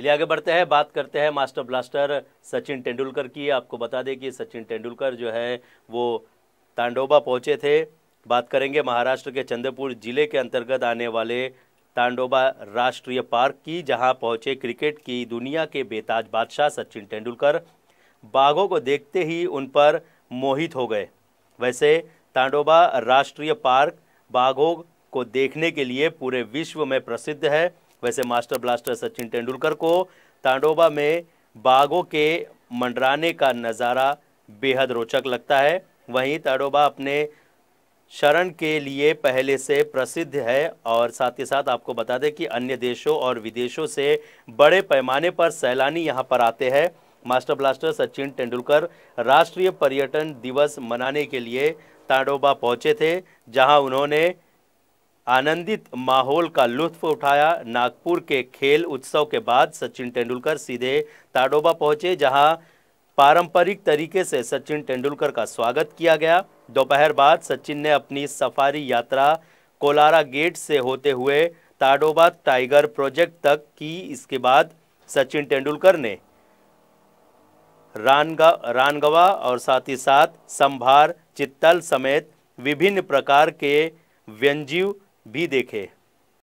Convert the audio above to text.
चलिए आगे बढ़ते हैं बात करते हैं मास्टर ब्लास्टर सचिन तेंदुलकर की आपको बता दें कि सचिन तेंदुलकर जो है वो तांडोबा पहुंचे थे बात करेंगे महाराष्ट्र के चंद्रपुर जिले के अंतर्गत आने वाले तांडोबा राष्ट्रीय पार्क की जहां पहुंचे क्रिकेट की दुनिया के बेताज बादशाह सचिन तेंदुलकर बाघों को देखते ही उन पर मोहित हो गए वैसे तांडोबा राष्ट्रीय पार्क बाघों को देखने के लिए पूरे विश्व में प्रसिद्ध है वैसे मास्टर ब्लास्टर सचिन तेंदुलकर को तांडोबा में बाघों के मंडराने का नज़ारा बेहद रोचक लगता है वहीं तांडोबा अपने शरण के लिए पहले से प्रसिद्ध है और साथ ही साथ आपको बता दें कि अन्य देशों और विदेशों से बड़े पैमाने पर सैलानी यहाँ पर आते हैं मास्टर ब्लास्टर सचिन तेंदुलकर राष्ट्रीय पर्यटन दिवस मनाने के लिए तांडोबा पहुँचे थे जहाँ उन्होंने आनंदित माहौल का लुत्फ उठाया नागपुर के खेल उत्सव के बाद सचिन तेंदुलकर सीधे ताडोबा पहुंचे जहां पारंपरिक तरीके से सचिन तेंदुलकर का स्वागत किया गया दोपहर बाद सचिन ने अपनी सफारी यात्रा कोलारा गेट से होते हुए ताडोबा टाइगर प्रोजेक्ट तक की इसके बाद सचिन तेंदुलकर ने रानगा रानगवा और साथ ही साथ संभार चित्तल समेत विभिन्न प्रकार के व्यंजीव भी देखे